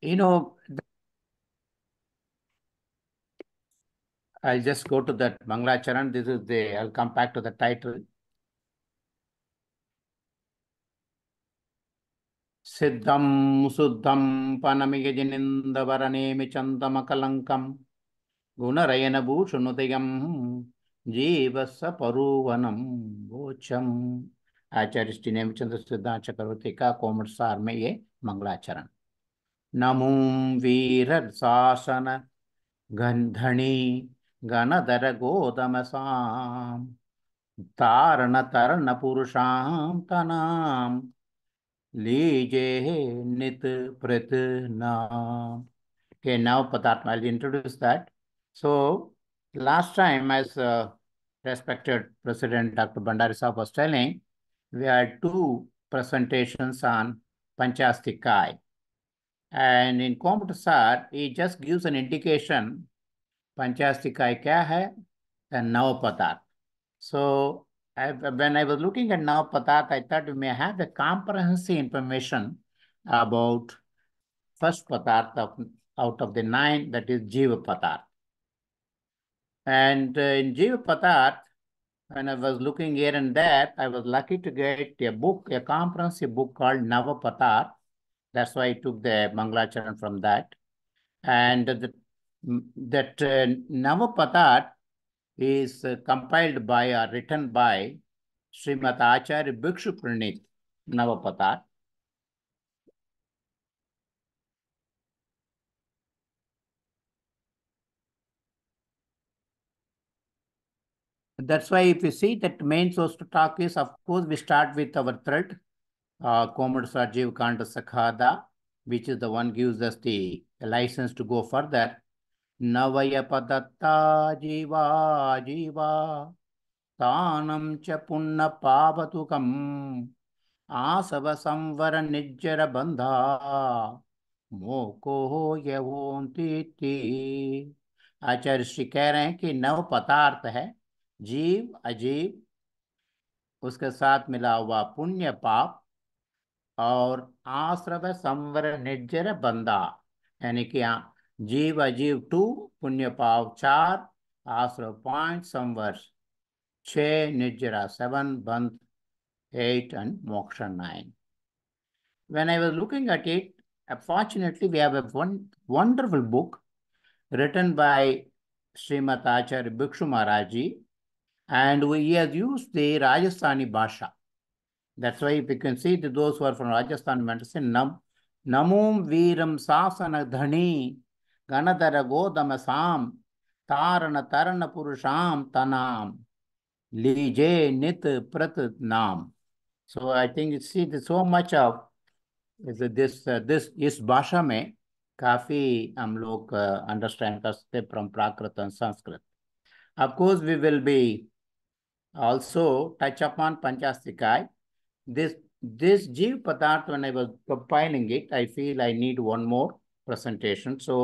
you know, I'll just go to that Mangalacharan. This is the, I'll come back to the title. సిద్ధం శుద్ధం పనమిగజనిందవరనేమి చందమకలంకం గుణరయనభూషుణుదయం జీవస్స పరూవనం గోచం ఆచార్య శ్రీ నేమిచంద్ర సిద్ధాంత చక్రవర్తి కా కోమట్ sir మే ఏ మంగళాచరణ नमों वीरशासन गन्धणी गणधरगोदमसां तारणतरणपुरुषां तनां लीजे नित प्रत नाम. Okay, now Padatma, I'll introduce that. So, last time as uh, respected President Dr. Bandarisa was telling, we had two presentations on Panchastikaya. And in computer it just gives an indication Panchastikai kya hai and now So I, when I was looking at now I thought we may have the comprehensive information about first patat of, out of the nine, that is jiva patat. And uh, in jiva patat, when I was looking here and there, I was lucky to get a book, a comprehensive book called Navapatat, that's why I took the Mangalacharan from that. And the, that uh, is uh, compiled by or written by Srimad Acharya Bhikshu Pranit That's why if you see that main source to talk is, of course, we start with our thread uh, Comrade Sajiv Kanda Sakhada, which is the one gives us the license to go further. Navaya padatta jiva jiva tanam cha punna pavatukam asava samvara nijjara bandha मोको yavonti ti आचार्य श्री कह रहे हैं कि नव पदार्थ है जीव अजीव उसके साथ मिला हुआ पुण्य पाप और आश्रव संवर निर्जर बंदा यानी कि जीव अजीव टू पुण्य पाव चार आश्रव पॉइंट संवर छ nirjara seven bandh eight and moksha nine when I was looking at it unfortunately we have a wonderful book written by Shrimad Acharya Bhikshu Maharaj ji and we has use the Rajasthani bhasha That's why if you can see the, those who are from Rajasthan, Mandasin, Nam, Namum Viram Sasana Dhani Ganadara Sasanadhani Sam Tarana Tarana Purusham Tanam Lije Nit Prat Nam. So I think you see so much of is this uh, this is भाषा me काफी हम लोग understand कर सकते from Prakrit and Sanskrit of course we will be also touch upon panchastikai this this jeev patarth when i was compiling it i feel i need one more presentation so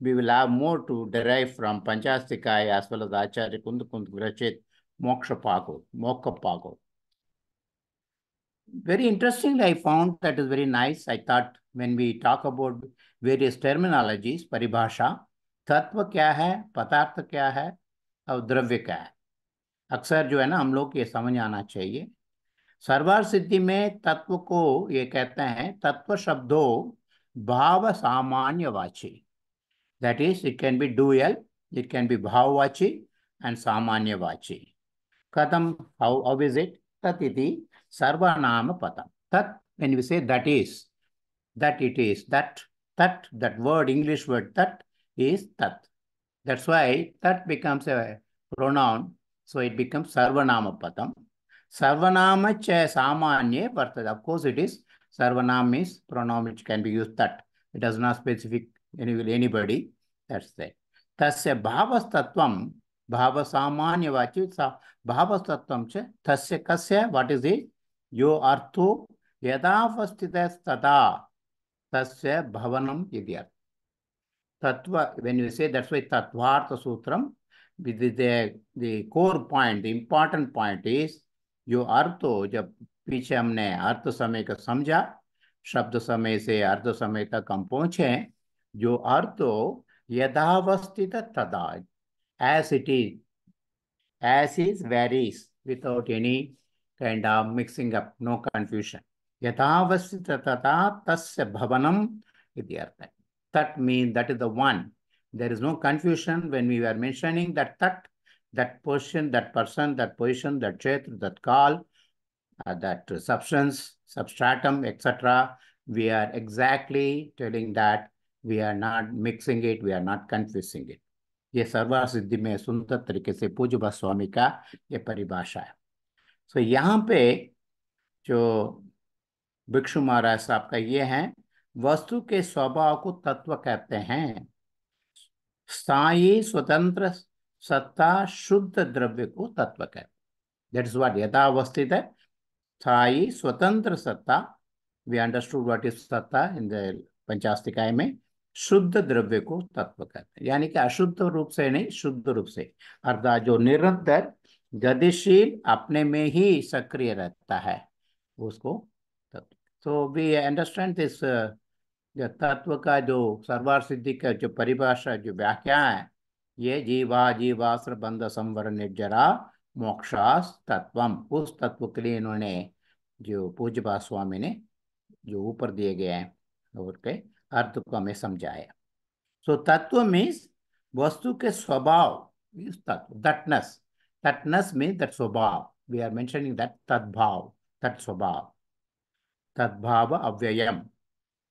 we will have more to derive from panchastikai as well as acharya kundukund rachit mokshapago pago very interestingly i found that is very nice i thought when we talk about various terminologies paribhasha तत्व क्या है पदार्थ क्या है और द्रव्य क्या है अक्सर जो है ना हम लोग ये समझ आना चाहिए सर्वार सिद्धि में तत्व को ये कहते हैं तत्व शब्दों भाव सामान्य वाची that is it can be dual it can be भाव वाची एंड सामान्य वाची कथम हाउ हाउ इज इट तत्ति सर्वनाम पदम तत् when we say is that it is that that that word English word that is तत् that's why that becomes a pronoun so it become सर्वनाम पदम Sarvanama cha samanye vartate. Of course, it is sarvanam means pronoun which can be used that. It does not specific any, anybody. That's there. Tasya bhavastatvam bhava samanya vachi bhavastatvam cha tasya kasya what is it? Yo artho yadavastita tada tasya bhavanam yadi Tattva, when you say that's why Tattvartha Sutram, the, the, the core point, the important point is जो अर्थ जब पीछे हमने अर्थ समय का समझा शब्द समय से अर्थ समय तक हम पहुंचे जो अर्थ यदावस्थित तदा as it is as is very without any kind of mixing up no confusion यथावस्थित तथा तस् भवनम अर्थ है that mean that is the one there is no confusion when we are mentioning that that that position, that person, that position, that kshetra, that call, uh, that substance, substratum, etc. We are exactly telling that we are not mixing it, we are not confusing it. ये सर्वा सिद्धि में सुंदर तरीके से पूज स्वामी का ये परिभाषा है सो so, यहाँ पे जो भिक्षु महाराज साहब का ये है वस्तु के स्वभाव को तत्व कहते हैं स्थायी स्वतंत्र सत्ता शुद्ध द्रव्य को तत्व है दैट इज व्हाट यथावस्थित है स्थायी स्वतंत्र सत्ता वी अंडरस्टूड व्हाट इज सत्ता इन द पंचास्तिकाय में शुद्ध द्रव्य को तत्व कहते हैं यानी कि अशुद्ध रूप से नहीं शुद्ध रूप से अर्थात जो निरंतर गतिशील अपने में ही सक्रिय रहता है उसको तत्व तो वी अंडरस्टैंड दिस तत्व का जो सर्वार सिद्धि का जो परिभाषा जो व्याख्या है ये जीवा जीवा बंध संवर निर्जरा मोक्षास तत्व उस तत्व के लिए इन्होंने जो पूज्यपा स्वामी ने जो ऊपर दिए गए हैं उनके अर्थ को हमें समझाया सो so, तत्व मीन्स वस्तु के स्वभाव तत्व दटनेस दटनेस मीन दट स्वभाव वी आर मेंशनिंग दट तद्भाव दट स्वभाव तद्भाव अव्ययम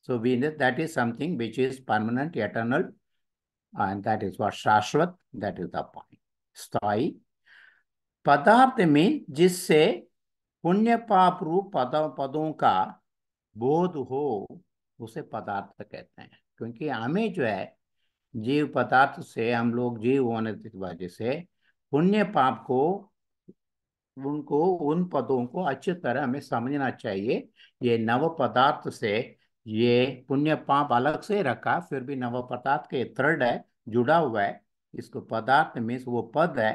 so we that is something which is permanent eternal And that is what Shashwat, that is the point. स्थाई पदार्थ में जिससे पुण्य पाप रूप पद पदों का बोध हो उसे पदार्थ कहते हैं क्योंकि हमें जो है जीव पदार्थ से हम लोग जीव होने की वजह से पुण्य पाप को उनको उन पदों को अच्छी तरह हमें समझना चाहिए ये नव पदार्थ से ये पुण्य पाप अलग से रखा फिर भी नव पदार्थ के थर्ड है जुड़ा हुआ है इसको पदार्थ मीन्स वो पद है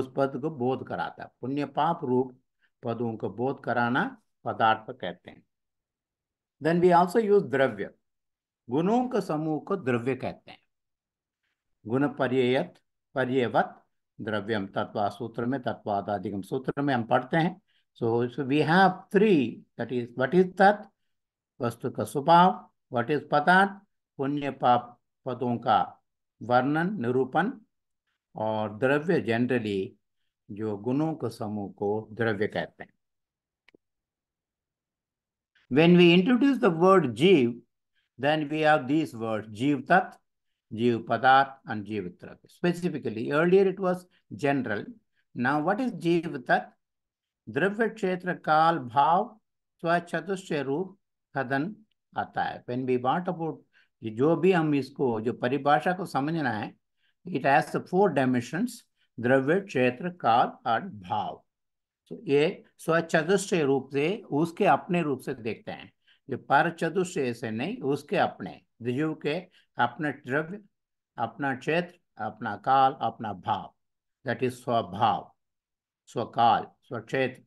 उस पद को बोध कराता है पुण्य पाप रूप पदों को बोध कराना पदार्थ कहते हैं देन वी ऑल्सो यूज द्रव्य गुणों के समूह को द्रव्य कहते हैं गुण पर्यत पर्यवत द्रव्यम तत्वा सूत्र में तत्वादाधिगम सूत्र में हम पढ़ते हैं so we have three that is what is तत्व वस्तु का स्वभाव वट इज पदार्थ पुण्य पाप पदों का वर्णन निरूपण और द्रव्य जनरली जो गुणों के समूह को द्रव्य कहते हैं when we introduce the word जीव then we have this word जीव तत्व जीव पदार्थ एंड जीव द्रव्य specifically earlier it was general now what is जीव तत्व द्रव्य क्षेत्र काल भाव स्वचतुष्ट रूप कथन आता है वेन बी वॉट अबाउट जो भी हम इसको जो परिभाषा को समझना है इट हैज फोर डायमेंशन द्रव्य क्षेत्र काल और भाव तो ये स्वचतुष्ट रूप से उसके अपने रूप से देखते हैं जो पर चतुष्ट से नहीं उसके अपने जीव के अपने द्रव्य अपना क्षेत्र अपना काल अपना भाव दैट इज स्वभाव स्वकाल स्वक्षेत्र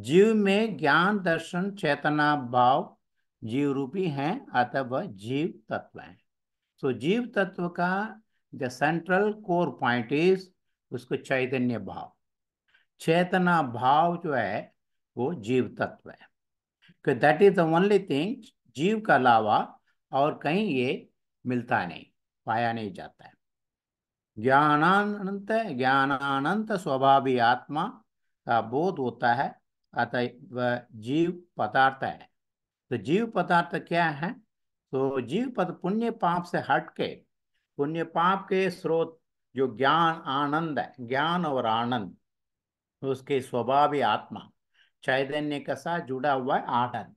जीव में ज्ञान दर्शन चेतना भाव जीव रूपी हैं अतः वह जीव तत्व हैं सो तो so, जीव तत्व का the central core point is उसको चैतन्य भाव चेतना भाव जो है वो जीव तत्व है that is the only thing जीव का अलावा और कहीं ये मिलता नहीं पाया नहीं जाता है ज्ञानानंत ज्ञानानंत स्वभावी आत्मा का बोध होता है अतः वह जीव पदार्थ है तो जीव पदार्थ क्या है तो जीव पद पुण्य पाप से हट के पुण्य पाप के स्रोत जो ज्ञान आनंद है ज्ञान और आनंद उसके स्वभावी आत्मा चैतन्य के साथ जुड़ा हुआ है आनंद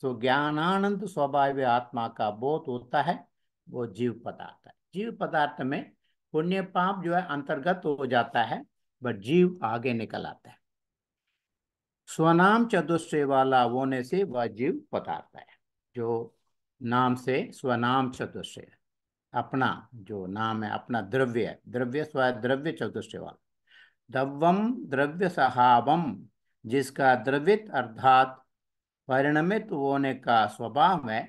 तो ज्ञान आनंद स्वभावी आत्मा का बोध होता है वो जीव पदार्थ है जीव पदार्थ में पुण्य पाप जो है अंतर्गत हो जाता है बट जीव आगे निकल आता है स्वनाम चतुष्टय वाला होने से वह जीव पदार्थ है जो नाम से स्वनाम चतुष्टय अपना जो नाम है अपना द्रव्य है द्रव्य स्व द्रव्य चतुष्टय वाला दव्यम द्रव्य सहावम जिसका द्रवित अर्थात परिणमित होने का स्वभाव है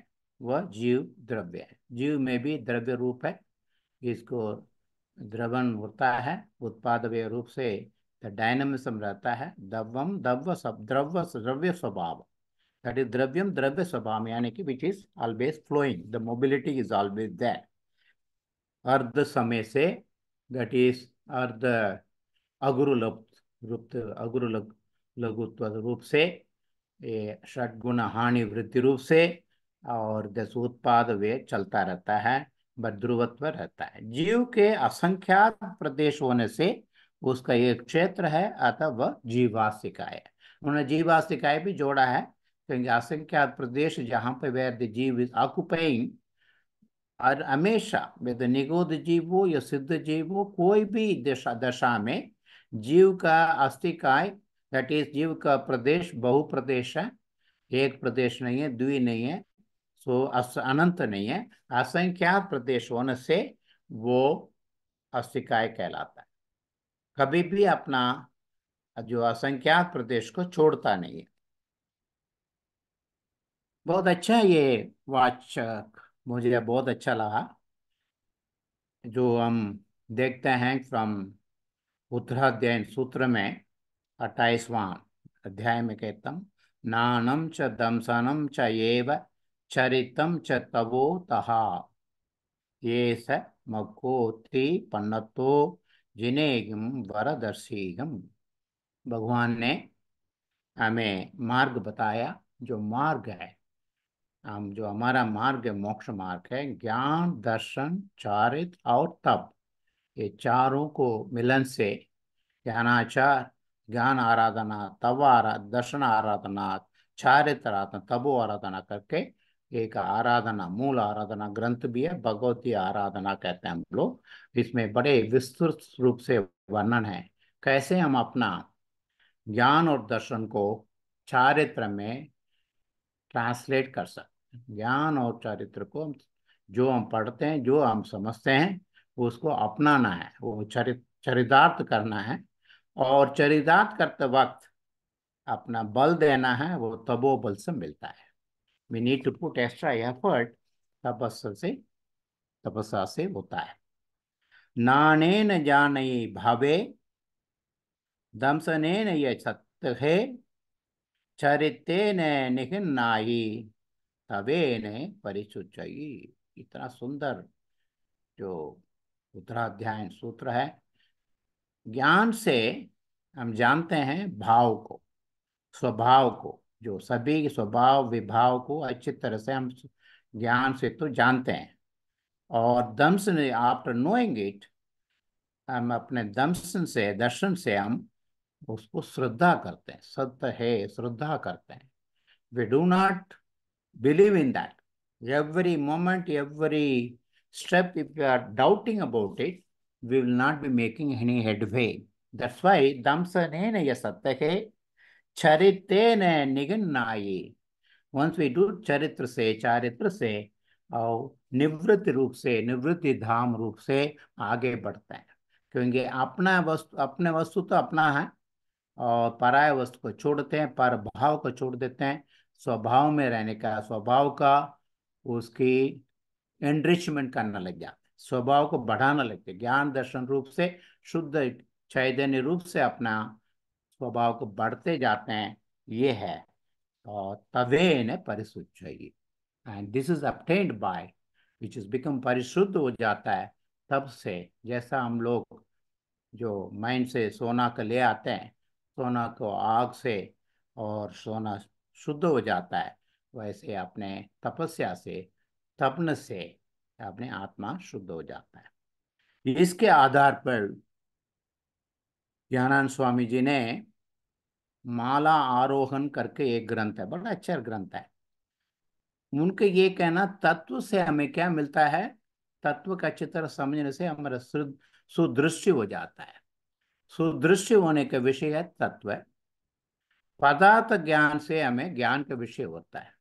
वह जीव द्रव्य है जीव में भी द्रव्य रूप है इसको द्रवण होता है उत्पाद रूप से द dynamism रहता है द्रवम द्रव्य सब द्रव्य द्रव्य स्वभाव that इज द्रव्यम द्रव्य स्वभाव यानी कि which is always flowing the mobility is always that अर्ध समय से that इज अर्ध अगुरुलुप्त अगुरु लघुत्व रूप से षटगुण हानि वृद्धि रूप से और दस उत्पाद वे चलता रहता है बद्रुवत्व रहता है जीव के असंख्यात प्रदेश होने से उसका एक क्षेत्र है अतः वह जीवासिकाय उन्होंने जीवासिकाय भी जोड़ा है क्योंकि असंख्या प्रदेश जहाँ पे वेर द जीव इज ऑक्युपाइंग और हमेशा वेद निगोद जीव हो या सिद्ध जीव हो कोई भी दशा दशा में जीव का अस्थिकाय दैट इज जीव का प्रदेश बहु प्रदेश है एक प्रदेश नहीं है द्वि नहीं है सो अनंत नहीं है असंख्या प्रदेश होने से वो अस्थिकाय कहलाता है कभी भी अपना जो असंख्यात प्रदेश को छोड़ता नहीं है बहुत अच्छा ये वाच मुझे बहुत अच्छा लगा जो हम देखते हैं फ्रॉम उत्तराध्ययन सूत्र में अट्ठाईसवां अध्याय में कहता हूँ नानम च दमसनम च एव चरितम च तवो तहा ये स पन्नतो जिनेगम वरदर्शीगम भगवान ने हमें मार्ग बताया जो मार्ग है हम जो हमारा मार्ग है मोक्ष मार्ग है ज्ञान दर्शन चारित और तप ये चारों को मिलन से ज्ञानाचार ज्ञान आराधना तव आरा दर्शन आराधना चारित्र आराधना तबो आराधना करके एक आराधना मूल आराधना ग्रंथ भी है भगवती आराधना कहते हैं हम लोग जिसमें बड़े विस्तृत रूप से वर्णन है कैसे हम अपना ज्ञान और दर्शन को चारित्र में ट्रांसलेट कर सकते ज्ञान और चरित्र को जो हम पढ़ते हैं जो हम समझते हैं उसको अपनाना है वो चरितार्थ करना है और चरितार्थ करते वक्त अपना बल देना है वो तबो बल से मिलता है we need to put extra effort तपस्या से तपस्या से होता है नानेन जानयि भवे दंसनेन यत्हे चरितेन निघनायि तवेन परिशुचयी इतना सुंदर जो उत्तराध्याय सूत्र है ज्ञान से हम जानते हैं भाव को स्वभाव को जो सभी स्वभाव विभाव को अच्छी तरह से हम ज्ञान से तो जानते हैं और दम्सन आफ्टर नोइंग इट हम अपने दम्सन से दर्शन से हम उसको श्रद्धा करते हैं सत्य है श्रद्धा करते हैं we do not believe in that every moment every step if you are doubting about it we will not be making any headway that's why damsa सत्य है चरित nigannayi. वंस वी डू चरित्र से चारित्र से और निवृत्ति रूप से निवृत्ति धाम रूप से आगे बढ़ते हैं क्योंकि अपना वस्तु अपने वस्तु तो अपना है और पराय वस्तु को छोड़ते हैं पर भाव को छोड़ देते हैं स्वभाव में रहने का स्वभाव का उसकी एनरिचमेंट करना लग जाते स्वभाव को बढ़ाना लगते ज्ञान दर्शन रूप से शुद्ध चैतन्य रूप से अपना स्वभाव को बढ़ते जाते हैं ये है तो तवेन परिशुद्ध and this is obtained by which is become परिशुद्ध हो जाता है तब से जैसा हम लोग जो माइंड से सोना को ले आते हैं सोना को आग से और सोना शुद्ध हो जाता है वैसे अपने तपस्या से तपन से अपने आत्मा शुद्ध हो जाता है इसके आधार पर ज्ञानानंद स्वामी जी ने माला आरोहण करके एक ग्रंथ है बड़ा अच्छा ग्रंथ है उनके ये कहना तत्व से हमें क्या मिलता है तत्व का चित्र समझने से हमारा सुदृश्य हो जाता है सुदृश्य होने का विषय है तत्व पदार्थ ज्ञान से हमें ज्ञान का विषय होता है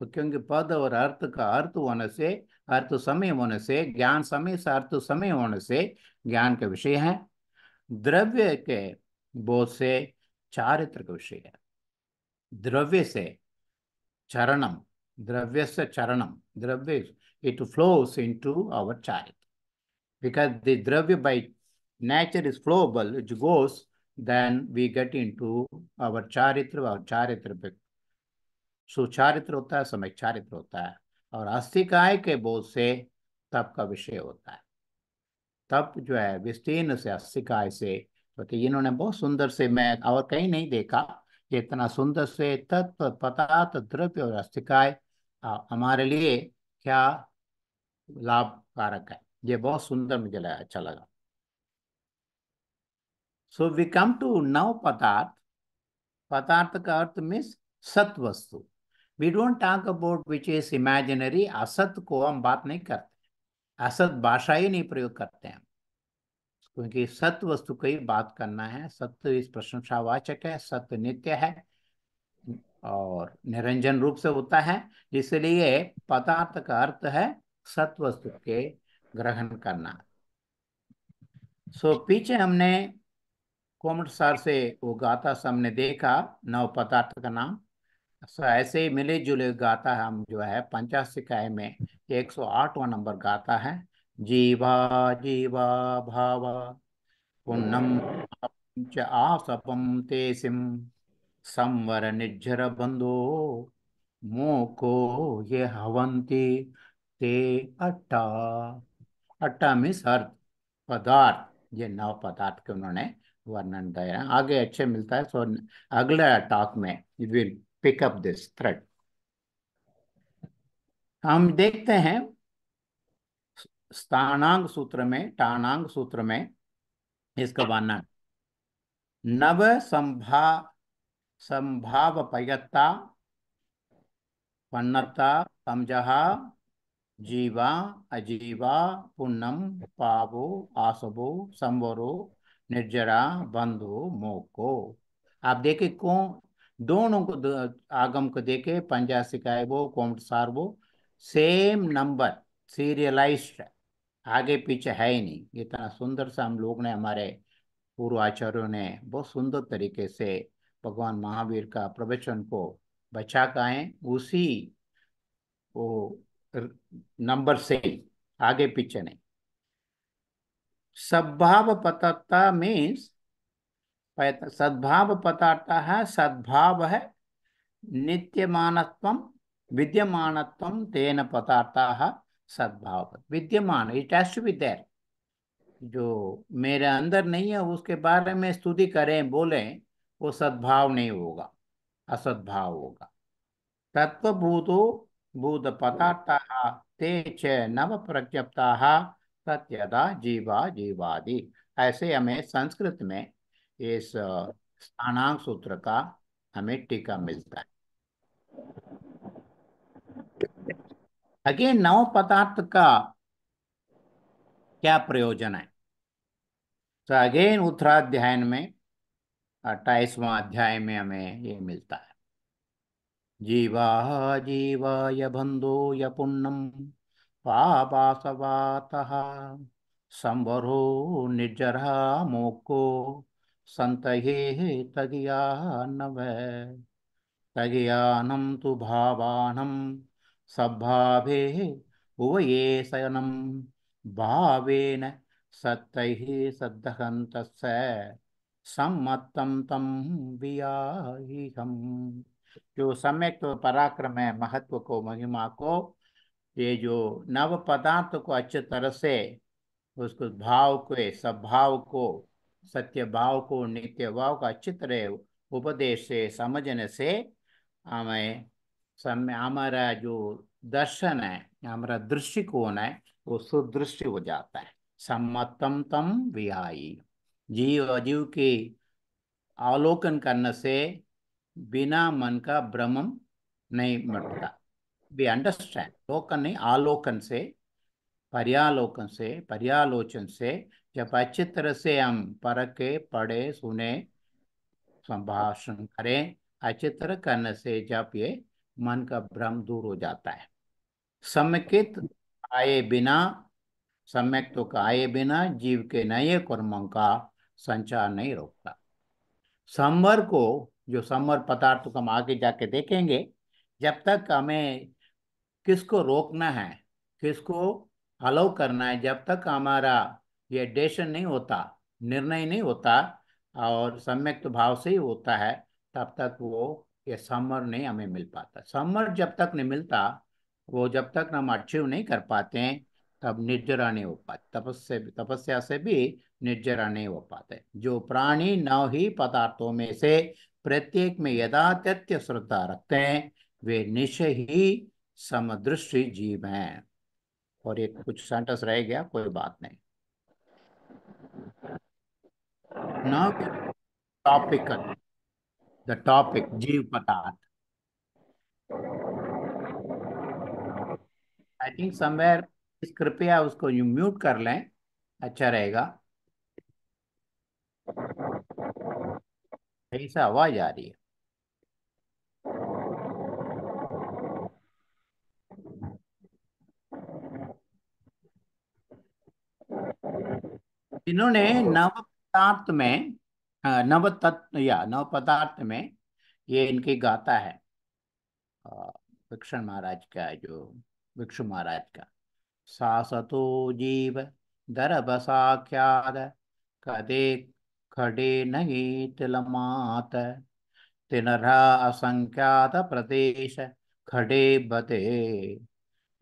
तो क्योंकि पद और अर्थ का अर्थ होने से अर्थ समय होने से ज्ञान समय से अर्थ समय होने से ज्ञान का विषय है द्रव्य के बोध से चारित्र चारित्रक विषय द्रव्य से चरणम द्रव्य से चरणम द्रव्य इट इन टू अवर चारित्र बिकॉज द द्रव्य by nature is flowable it goes then we get into our चारित्र अवर चारित्र सो चारित्र होता है समय चारित्र होता है और अस्थिकाय के बोध से तप का विषय होता है तप जो है विस्तीर्ण से अस्थिकाय से क्योंकि इन्होंने बहुत सुंदर से मैं और कहीं नहीं देखा इतना सुंदर से तत्व पदार्थ द्रव्य और अस्थिकाय हमारे लिए क्या लाभकारक है ये बहुत सुंदर मुझे लगा अच्छा लगा सो वी कम टू नव पदार्थ पदार्थ का अर्थ मीन्स सत वस्तु we don't talk about which is imaginary असत को हम बात नहीं करते असत भाषा ही नहीं प्रयोग करते हैं क्योंकि सत्य वस्तु को ही बात करना है सत्य इस प्रशंसावाचक है सत्य नित्य है और निरंजन रूप से होता है इसलिए पदार्थ का अर्थ है सत्य वस्तु के ग्रहण करना सो पीछे हमने कोमट सार से वो गाथा सामने देखा नव पदार्थ का नाम सो ऐसे ही मिले जुले गाता हम जो है पंचाशिकाय में एक सौ आठवा नंबर गाता है जीवा जीवा भाव पुण्यम च आसपम तेसिम संवर निज्जर बंधो मोको ये हवंती ते अट्टा अट्टा मिस अर्थ पदार्थ ये नव पदार्थ के उन्होंने वर्णन दिया आगे अच्छे मिलता है सो अगला टॉक में it will pick up this thread हम देखते हैं स्थानांग सूत्र में टानांग सूत्र में इसका वर्णन नव संभा संभाव पयत्ता पन्नता समझहा जीवा अजीवा पुण्यम पावो आसबो संवरो निर्जरा बंधो मोको आप देखे को दोनों को दो, आगम को देखे पंजा वो कोम सार वो सेम नंबर सीरियलाइज्ड आगे पीछे है ही नहीं इतना सुंदर सा हम लोग ने हमारे पूर्व आचार्यों ने बहुत सुंदर तरीके से भगवान महावीर का प्रवचन को बचा का है उसी वो नंबर से आगे पीछे नहीं सद्भाव पता मीन्स सद्भाव पता है सद्भाव है नित्यमानत्वम विद्यमानत्वम तेन पदार्थ सद्भाव पर विद्यमान it has to be there जो मेरे अंदर नहीं है उसके बारे में स्तुति करें बोलें वो सद्भाव नहीं होगा असद्भाव होगा तत्वभूतो भूत पदार्थ ते च नव प्रज्ञप्ता सत्यदा जीवा जीवादि ऐसे हमें संस्कृत में इस स्थानांग सूत्र का हमें टीका मिलता है अगेन नव पदार्थ का क्या प्रयोजन है तो अगेन उत्तराध्यायन में अट्ठाईसवा अध्याय में हमें ये मिलता है जीवा जीवा बंधो य पुण्यम पापासवात संवरो निर्जरा मोको संत हे तगियान तगियानम तु भावानम सभावे उभये शयनं भावेन सत्तैः सद्दहन्तस्स सम्मत्तं तं वियाहिहम जो सम्यक तो पराक्रम है महत्व को महिमा को ये जो नव पदार्थ को अच्छे तरह से उसको भाव को सभाव को सत्य भाव को नित्य भाव का अच्छी तरह उपदेश से समझने से हमें हमारा जो दर्शन है हमारा दृष्टिकोण है वो सुदृष्टि हो जाता है सम्मतम तम विहाई जीव अजीव के अवलोकन करने से बिना मन का भ्रमम नहीं मिटता वी अंडरस्टैंड लोकन नहीं आलोकन से पर्यालोकन से पर्यालोचन से जब अच्छी तरह से हम परखे पढ़े सुने संभाषण करें अच्छी तरह करने से जब ये मन का भ्रम दूर हो जाता है सम्यकित आए बिना सम्यक तो का आए बिना जीव के नए कर्मों का संचार नहीं रोकता संवर को जो संवर पदार्थ को हम आगे जाके देखेंगे जब तक हमें किसको रोकना है किसको अलो करना है जब तक हमारा ये डेशन नहीं होता निर्णय नहीं होता और सम्यक तो भाव से ही होता है तब तक वो ये समर नहीं हमें मिल पाता समर जब तक नहीं मिलता वो जब तक हम अचीव नहीं कर पाते हैं तब निर्जरा नहीं हो पाते तपस्या तपस्या से भी निर्जरा नहीं हो पाते जो प्राणी नव ही पदार्थों में से प्रत्येक में यदा तथ्य श्रद्धा रखते हैं वे निश्चय ही समदृष्टि जीव हैं और एक कुछ सेंटेंस रह गया कोई बात नहीं topical the topic Jeev Patat. I think somewhere कृपया उसको यू म्यूट कर लें अच्छा रहेगा सही से आवाज आ रही है इन्होंने नव में नव तत्व या नव पदार्थ में ये इनकी गाता है भिक्षण महाराज का जो भिक्षु महाराज का सासतो जीव दरभ साख्याद कदे खडे नहीं तिलमात तिनरा असंख्यात प्रदेश खडे बते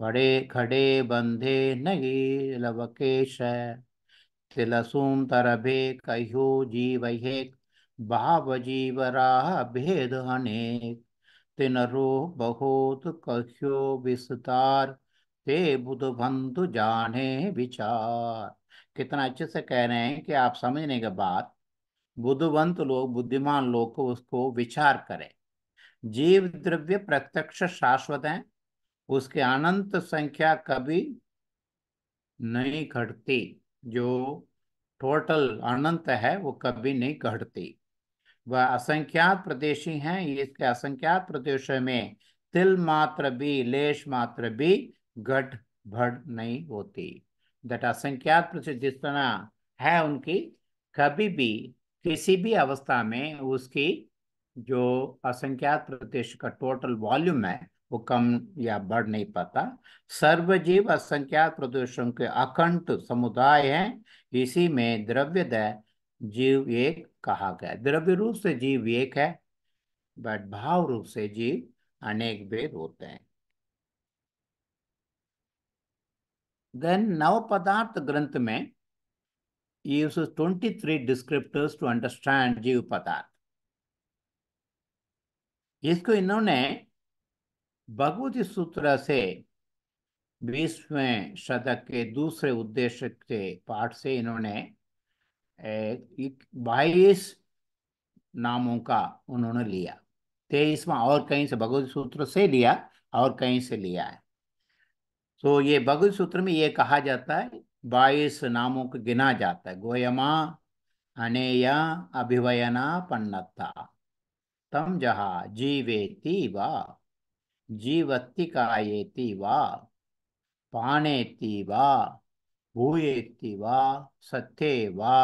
बड़े खडे बंधे नहीं लवकेश तिलसूं तरभे कह्यो जीवहेक भाव जीवराह भेद अनेक तिनरो बहुत कह्यो विस्तार ते बुध बंधु जाने विचार कितना अच्छे से कह रहे हैं कि आप समझने के बाद बुद्धवंत लोग बुद्धिमान लोग को उसको विचार करें जीव द्रव्य प्रत्यक्ष शाश्वत हैं उसके अनंत संख्या कभी नहीं घटती जो टोटल अनंत है वो कभी नहीं घटती वह असंख्यात प्रदेशी हैं इसके असंख्यात प्रदेशों में तिल मात्र भी लेश मात्र भी घट भट नहीं होती दट असंख्यात प्रदेश जिस तरह है उनकी कभी भी किसी भी अवस्था में उसकी जो असंख्यात प्रदेश का टोटल वॉल्यूम है वो कम या बढ़ नहीं पाता सर्वजीव असंख्यात प्रदूषण के अखंड समुदाय हैं इसी में द्रव्य दय जीव एक कहा गया द्रव्य रूप से जीव एक है बट भाव रूप से जीव अनेक भेद होते हैं देन नव पदार्थ ग्रंथ में twenty three descriptors to understand जीव पदार्थ इसको इन्होंने भगवती सूत्र से बीसवें शतक के दूसरे उद्देश्य के पाठ से इन्होंने बाईस नामों का उन्होंने लिया तेईसवा और कहीं से भगवती सूत्र से लिया और कहीं से लिया है तो ये भगवत सूत्र में ये कहा जाता है बाईस नामों को गिना जाता है गोयमा अनेया अभिवयना पन्नता तम जहा जीवेती वा జీవత్తి కాయేతి వా పానేతి వా భూయేతి వా సత్తే వా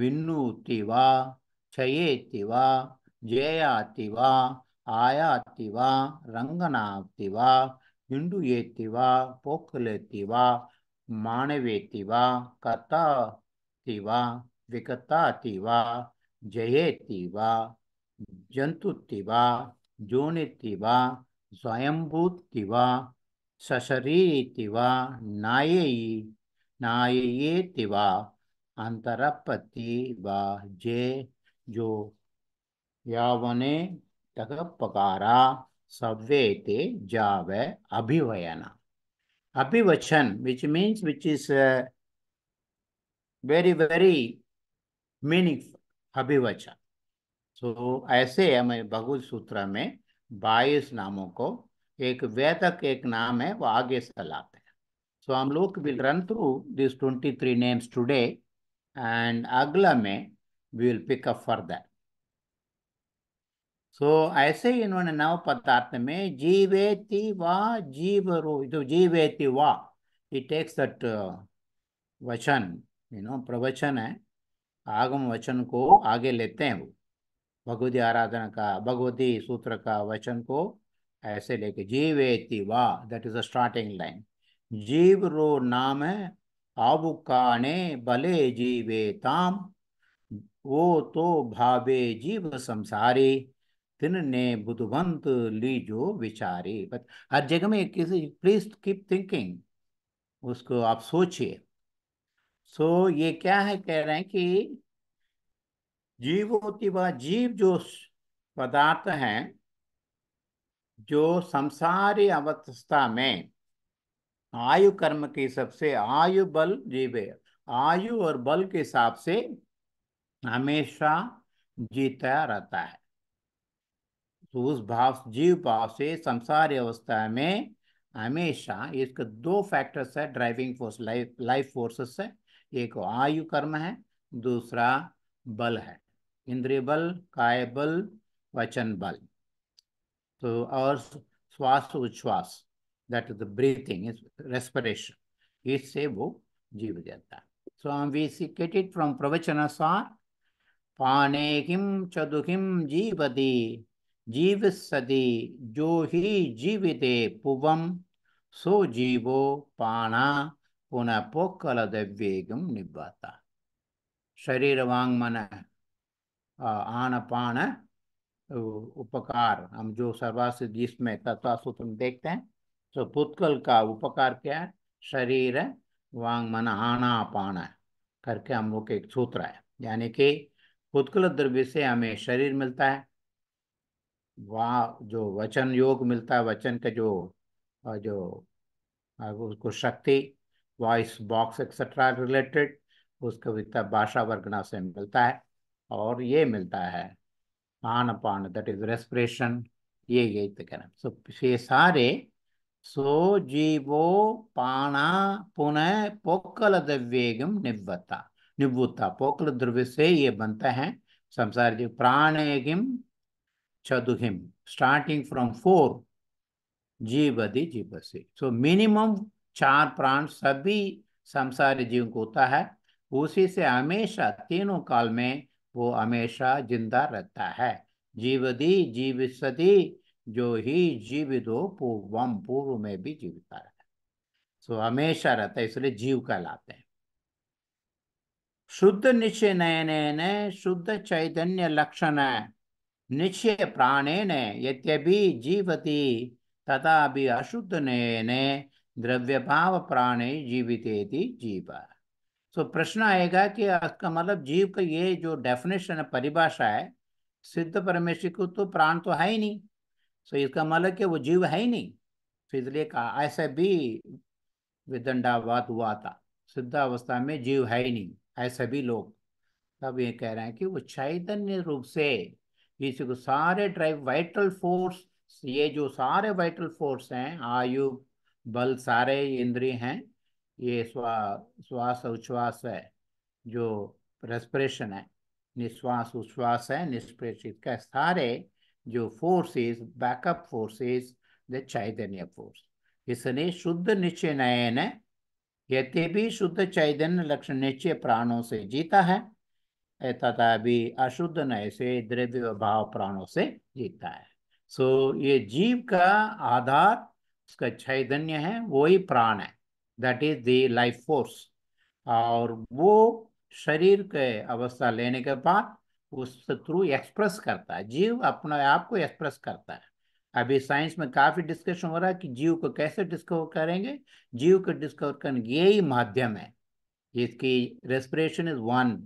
విన్నూతి వా చయేతి వా జయాతి వా ఆయాతి వా రంగనాతి వా ಹಿಂಡು ಏತಿವ ಪೋಕುಲೆತ್ತಿವ ಮಾನವೇತಿವ ಕಥಾತಿವ ವಿಕತಾತಿವ ಜಯೇತಿವ ಜಂತುತಿವ ಜೋನೆತ್ತಿವ स्वयंभूत तिवा सशरी तिवा नायी नाये अंतरपति जे जो यावने तक पकारा सव्य ते जाव अभिवयना अभिवचन which means which is very very meaningful अभिवचन सो ऐसे हमें भगवत सूत्र में बाईस नामों को एक वेदक एक नाम है वो आगे सलाते हैं सो हम लोग will run through this twenty three names today and अगला में we will pick up further so ऐसे ही इन्होंने नव पदार्थ में जीवेति वा जीवरो तो जीवेति वा इट टेक्स दट वचन यू नो प्रवचन है आगम वचन को आगे लेते हैं वो भगवती आराधना का भगवती सूत्र का वचन को ऐसे लेके जीवेति वा that is a starting line जीव रो नाम है आबु काने बले जीवे ताम वो तो भावे जीव संसारी ने बुधवंत लीजो विचारी बट हर जगह में किसी प्लीज कीप थिंकिंग उसको आप सोचिए सो so, ये क्या है कह रहे हैं कि जीवोति व जीव जो पदार्थ हैं जो संसारी अवस्था में आयु कर्म के हिसाब से आयु बल जीवे आयु और बल के हिसाब से हमेशा जीता रहता है तो उस भाव जीव भाव से संसारी अवस्था में हमेशा इसके दो फैक्टर्स है driving force life life forces है एक आयु कर्म है दूसरा बल है इंद्रिय बल काय बल वचन बल तो और श्वास उच्छ्वास that is the breathing is respiration इससे वो जीव जाता है सो हम वी सी सिकेट इट फ्रॉम प्रवचन सार पाने किम चदुहिम जीवति जीव सदी जो ही जीविते पुवम सो जीवो पाना पुनः पोकल दव्येगम निभाता शरीर वांग मन आन पान उपकार हम जो सर्वासिद्ध जिसमें तत्वा सूत्र में देखते हैं तो पुतकल का उपकार क्या है शरीर वांग मन आना पान करके हम लोग एक सूत्र है यानी कि पुतकल द्रव्य से हमें शरीर मिलता है वा जो वचन योग मिलता है वचन का जो जो उसको शक्ति वॉइस बॉक्स एक्सेट्रा रिलेटेड उसका वित्ता भाषा वर्गना से मिलता है और ये मिलता है आन पान दट इज रेस्पिरेशन ये यही तो कहना सो ये सारे सो जीवो पाना पुनः पोकल द्रव्येगम निवता निवृत्ता पोकल द्रव्य से ये बनता है संसार जीव एगिम चदुहिम स्टार्टिंग फ्रॉम फोर जीवधि जीवसी सो मिनिमम चार प्राण सभी संसारी जीव को होता है उसी से हमेशा तीनों काल में वो हमेशा जिंदा रहता है जीवदी जीव सदी जो ही जीविदो पूर्वम पूर्व में भी जीविता रहता है सो हमेशा रहता है इसलिए जीव कहलाते हैं शुद्ध निश्चय नयन शुद्ध चैतन्य लक्षण निश्चय ने यद्यपि जीवति तथा अशुद्ध नयन द्रव्य भाव प्राणे जीवित जीव सो तो प्रश्न आएगा कि इसका मतलब जीव का ये जो डेफिनेशन है परिभाषा है सिद्ध परमेश्वर को तो प्राण तो है ही नहीं सो इसका मतलब कि वो जीव है ही नहीं तो इसलिए कहा ऐसा भी विदंडावाद हुआ था सिद्ध अवस्था में जीव है ही नहीं ऐसे भी लोग तब ये कह रहे हैं कि वो चैतन्य रूप से इसी को सारे ड्राइव वाइटल फोर्स ये जो सारे वाइटल फोर्स हैं आयु बल सारे इंद्रिय हैं ये स्वा श्वास उच्छ्वास है जो रेस्परेशन है निश्वास उच्छ्वास है निष्प्रेषित का सारे जो forces backup forces the chaitanya force इसने शुद्ध निश्चय नयन यद्य भी शुद्ध चैतन्य लक्षण निश्चय प्राणों से जीता है तथा भी अशुद्ध नय से द्रव्य भाव प्राणों से जीता है सो so, ये जीव का आधार उसका चैतन्य है वही प्राण है that is the life force और वो शरीर के अवस्था लेने के बाद उस थ्रू एक्सप्रेस करता है जीव अपने आप को एक्सप्रेस करता है अभी साइंस में काफ़ी डिस्कशन हो रहा है कि जीव को कैसे डिस्कवर करेंगे जीव को डिस्कवर करने यही माध्यम है इसकी respiration is one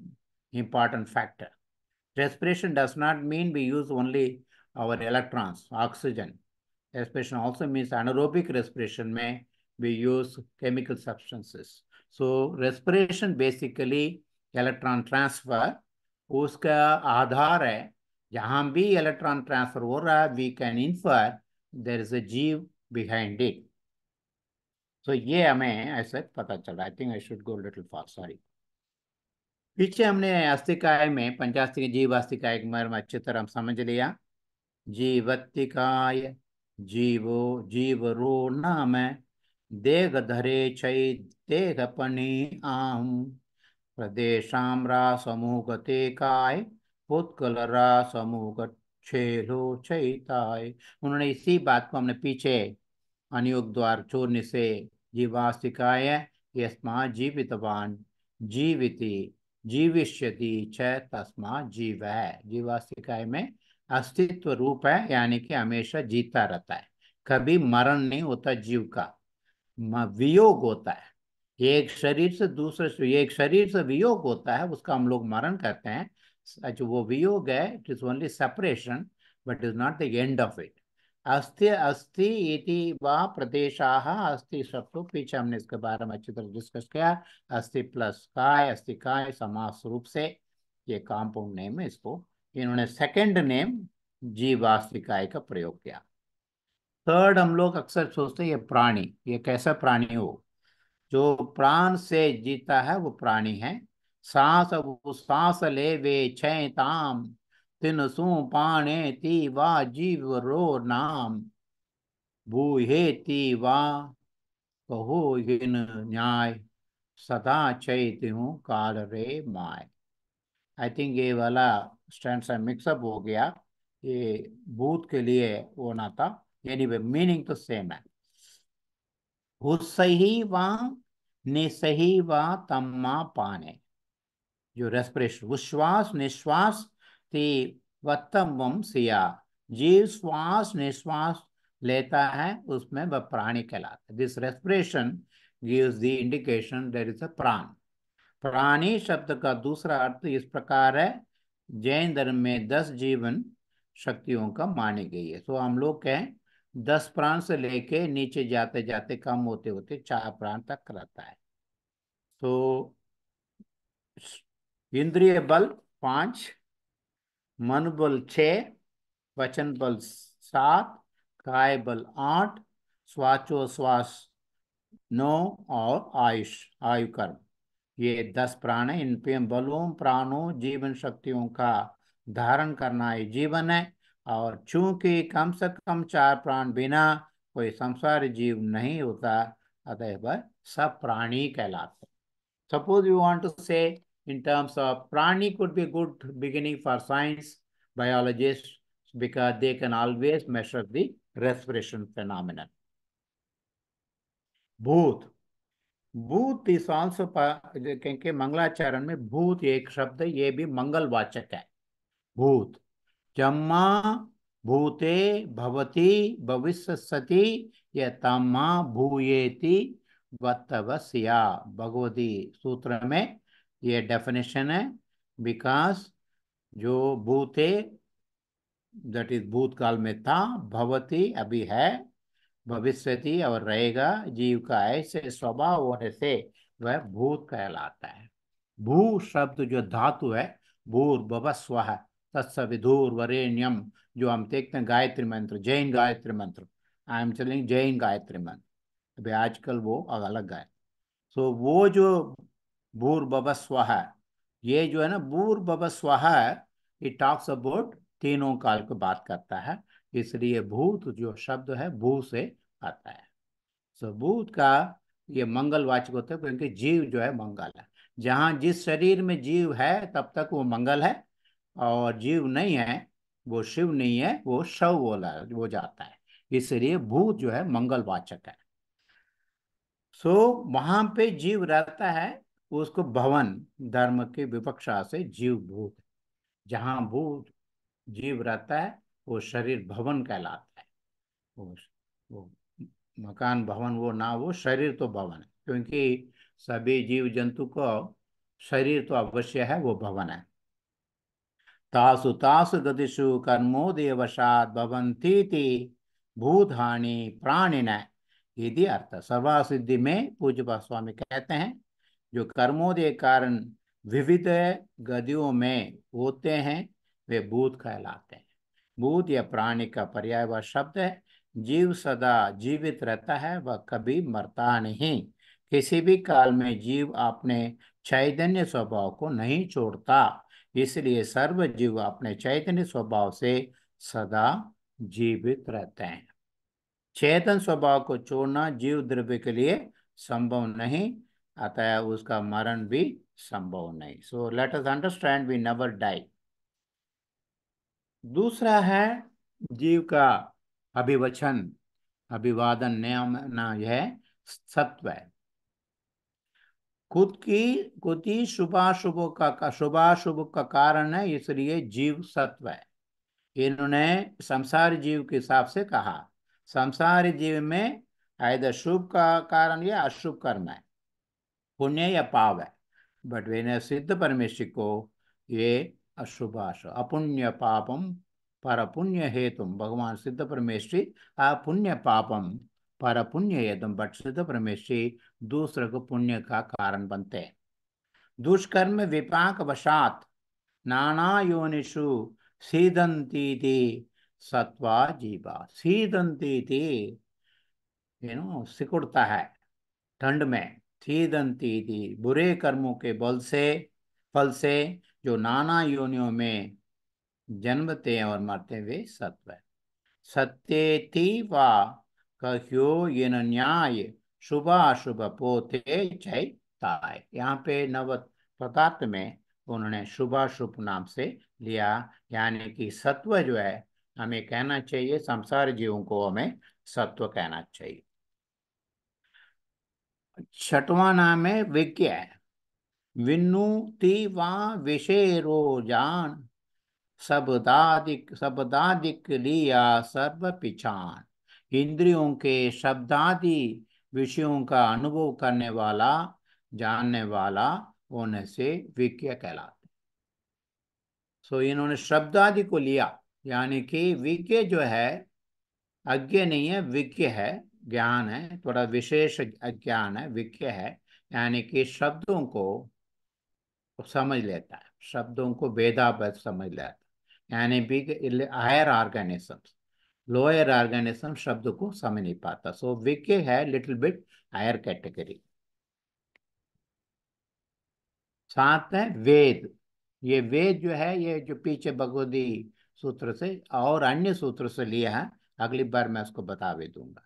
important factor respiration does not mean be use only our electrons oxygen respiration also means anaerobic respiration में we use chemical substances. So respiration basically electron transfer उसका आधार है जहाँ भी electron transfer हो रहा है we can infer there is a jiva behind it so ये हमें ऐसे पता I think I should go a little for Sorry. पीछे हमने अस्थिकाय में पंचास्तिक जीव अस्थिकाय के में अच्छी तरह हम समझ लिया जीवत्तिकाय जीवो जीवरो नाम देह धरे देगधरे चैदेहपणि आम् गते काय समूह उत्कलरासमुगच्छेलो चैताय उन्होंने इसी बात को हमने पीछे अनियोग द्वार चूर्ण से जीवास्तिकाय यस्मा जीवितवान जीविति जीविष्यति च तस्मा जीव है जीवास्तिकाय में अस्तित्व रूप है यानी कि हमेशा जीता रहता है कभी मरण नहीं होता जीव का वियोग होता है एक शरीर से दूसरे से एक शरीर से वियोग होता है उसका हम लोग मरण कहते हैं जो वो वियोग है it is only separation but is not the end of it अस्थि अस्थि इति वा प्रदेशाः अस्थि शब्दों पीछे हमने इसके बारे में अच्छी तरह डिस्कस किया अस्थि प्लस काय अस्थि काय समास रूप से ये कॉम्पाउंड नेम है इसको इन्होंने सेकेंड नेम जीवास्थिकाय का प्रयोग किया थर्ड हम लोग अक्सर सोचते हैं ये प्राणी ये कैसा प्राणी हो जो प्राण से जीता है वो प्राणी है सांस वो सांस ले वे छय ताम तिन सु पाणे ती वा जीव रो नाम भूहे ती वा कहो हिन न्याय सदा चैत हूँ काल रे माय आई थिंक ये वाला स्टैंड मिक्सअप हो गया ये भूत के लिए वो ना था एनीवे मीनिंग तो सेम है हुसही वा निसही वा तम्मा पाने जो रेस्पिरेशन उश्वास निश्वास ते वत्तम सिया जीव श्वास निश्वास लेता है उसमें वह प्राणी कहलाता this respiration gives the indication there is a prana प्राणी शब्द का दूसरा अर्थ इस प्रकार है जैन धर्म में दस जीवन शक्तियों का मानी गई है सो तो so, हम लोग कहें दस प्राण से लेके नीचे जाते जाते कम होते होते चार प्राण तक रहता है तो इंद्रिय बल पांच मन बल छ वचन बल सात काय बल आठ श्वास नौ और आयुष आयु कर्म ये दस प्राण है इन पे बलों प्राणों जीवन शक्तियों का धारण करना ही जीवन है और चूंकि कम से कम चार प्राण बिना कोई संसार जीव नहीं होता अतः वह सब प्राणी कहलाते suppose you want to say in terms of prani could be good beginning for science biologist because they can always measure the respiration phenomenon भूत भूत इस ऑल्सो क्योंकि मंगलाचरण में भूत एक शब्द है ये भी मंगलवाचक है भूत जम्मा भूते भवति भविष्यति यमा भूयेति वत्तवस्या भगवती सूत्र में ये डेफिनेशन है विकास जो भूते दट इज भूतकाल में था भवती अभी है भविष्यति और रहेगा जीव का ऐसे स्वभाव होने से वह भूत कहलाता है भू शब्द जो धातु है भूर्भव स्व है तत्सविधुर्वरेण्यम जो हम देखते हैं गायत्री मंत्र जैन गायत्री मंत्र I am chanting Jain Gayatri mantra अभी आजकल वो अलग गाय सो so, वो जो भूर्भवस्व है ये जो है ना भूर्भवस्व है इट टॉक्स अबाउट तीनों काल को बात करता है इसलिए भूत जो शब्द है भू से आता है सो so, भूत का ये मंगल वाचक होता है क्योंकि जीव जो है मंगल है जहाँ जिस शरीर में जीव है तब तक वो मंगल है और जीव नहीं है वो शिव नहीं है वो शव बोला हो जाता है इसलिए भूत जो है मंगलवाचक है सो so, वहां पे जीव रहता है उसको भवन धर्म की विपक्षा से जीव भूत जहाँ भूत जीव रहता है वो शरीर भवन कहलाता है वो, वो मकान भवन वो ना वो शरीर तो भवन है क्योंकि सभी जीव जंतु को शरीर तो अवश्य है वो भवन है तासु तासु गतिषु कर्मो भवंतीति भूतानि प्राणिन यदि अर्थ सर्वासिद्धि में पूज्यपा स्वामी कहते हैं जो कर्मोदय कारण विविध गतियों में होते हैं वे भूत कहलाते हैं भूत या प्राणी का पर्याय व शब्द है जीव सदा जीवित रहता है वह कभी मरता नहीं किसी भी काल में जीव अपने चैतन्य स्वभाव को नहीं छोड़ता इसलिए सर्व जीव अपने चैतन्य स्वभाव से सदा जीवित रहते हैं चेतन स्वभाव को छोड़ना जीव द्रव्य के लिए संभव नहीं अतः उसका मरण भी संभव नहीं so let us understand we never die दूसरा है जीव का अभिवचन अभिवादन नियम यह सत्व है खुद की ही शुभाशुभ का, शुभाशुभ का कारण है इसलिए जीव सत्व है इन्होंने संसार जीव के हिसाब से कहा संसार जीव में आयदर शुभ का कारण या अशुभ कर्म है पुण्य या पाप है बट वे सिद्ध परमेश्वर को ये अशुभाश अपुण्य पापम पर पुण्य हेतु भगवान सिद्ध परमेश्वरी अपुण्य पापम पर पुण्य हेतु बट सिद्ध परमेश्वरी दूसरे को पुण्य का कारण बनते हैं दुष्कर्म विपाक वशात नाना योनिषु सीदंती सत्वा जीवा सीदंती यू नो सिकुड़ता है ठंड में सीदंती बुरे कर्मों के बल से फल से जो नाना योनियों में जन्मते हैं और मरते वे सत्व थी वा कहो ये न्याय शुभ अशुभ पोते जय ताय यहाँ पे नव प्रताप में उन्होंने शुभ शुभ नाम से लिया यानी कि सत्व जो है हमें कहना चाहिए संसार जीवों को हमें सत्व कहना चाहिए छठवा नाम है विज्ञ विनुति वा विषे रो जान शब्दादिक शब्दादिक लिया सर्व पिछान इंद्रियों के शब्दादि विषयों का अनुभव करने वाला जानने वाला होने से विज्ञ कहलाते सो so, इन्होंने शब्द आदि को लिया यानी कि विज्ञ जो है अज्ञ नहीं है विज्ञ है ज्ञान है थोड़ा विशेष अज्ञान है विज्ञ है यानी कि शब्दों को समझ लेता है शब्दों को वेदाबद्ध समझ लेता है यानी big higher organisms lower organism शब्द को समझ नहीं पाता सो so, विके है लिटिल बिट हायर कैटेगरी साथ है वेद ये वेद जो है ये जो पीछे भगवदी सूत्र से और अन्य सूत्र से लिया है अगली बार मैं उसको बता भी दूंगा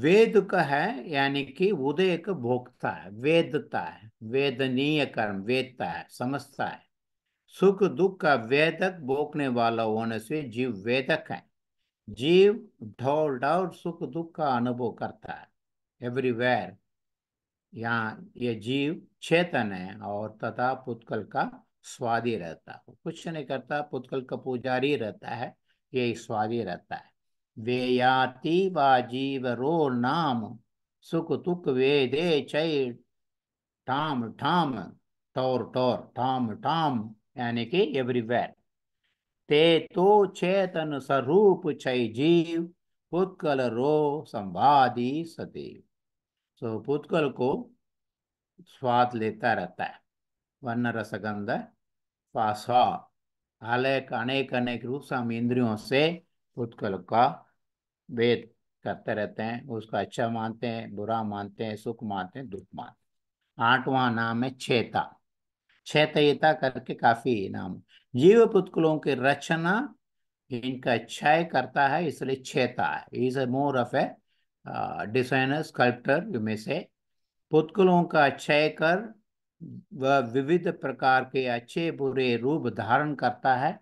वेद का है यानी कि उदय का भोक्ता है वेदता है वेदनीय कर्म वेदता है समझता है सुख दुख का वेदक भोगने वाला होने से जीव वेदक है जीव ढोल ढोल सुख दुख का अनुभव करता है एवरीवेयर यहाँ ये जीव चेतन है और तथा पुतकल का स्वादी रहता है कुछ नहीं करता पुतकल का पुजारी रहता है ये स्वादी रहता है याति वा जीव रो नाम सुख दुख वेदे चय ठाम ठाम टोर टोर ठाम ठाम यानी कि एवरीवेयर ते तो चेतन स्वरूप छय जीव पुतकल रो संवादी सदैव सो पुतकल को स्वाद लेता रहता है वर्ण रसगंध पासा अनेक अनेक अनेक रूप से हम इंद्रियों से पुतकल का वेद करते रहते हैं उसका अच्छा मानते हैं बुरा मानते हैं सुख मानते हैं दुख मानते हैं आठवां नाम है चेता क्षयतयिता करके काफी नाम जीव पुतकुलों की रचना इनका क्षय करता है इसलिए क्षयता है is a more of a designer sculptor you में से पुतकुलों का क्षय कर वह विविध प्रकार के अच्छे बुरे रूप धारण करता है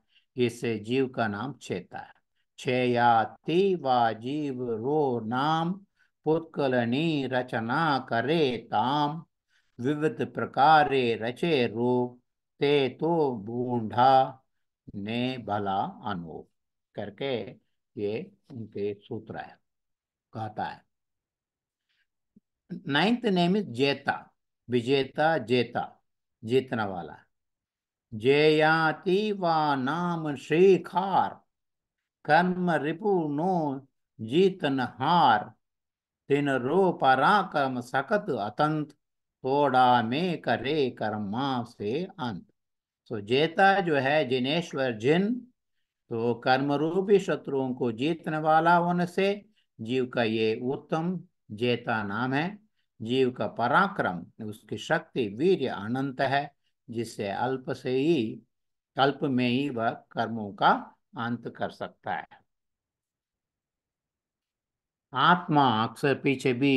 इससे जीव का नाम चेता है क्षयाति व जीव रो नाम पुतकलनी रचना करे ताम विविध प्रकारे रचे रूप ते तो बूढ़ा ने भला अनु करके ये उनके सूत्र है कहता है नाइन्थ नेम इज जेता विजेता जेता जीतना वाला जेयाति वा नाम श्रीखार कर्म रिपु नो जीतन हार तिन रो पराक्रम सकत अतंत थोड़ा में करे कर्मा से अंत तो जेता जो है जिनेश्वर जिन तो कर्म रूपी शत्रुओं को जीतने वाला होने से जीव का ये उत्तम जेता नाम है जीव का पराक्रम उसकी शक्ति वीर अनंत है जिससे अल्प से ही अल्प में ही वह कर्मों का अंत कर सकता है आत्मा अक्सर पीछे भी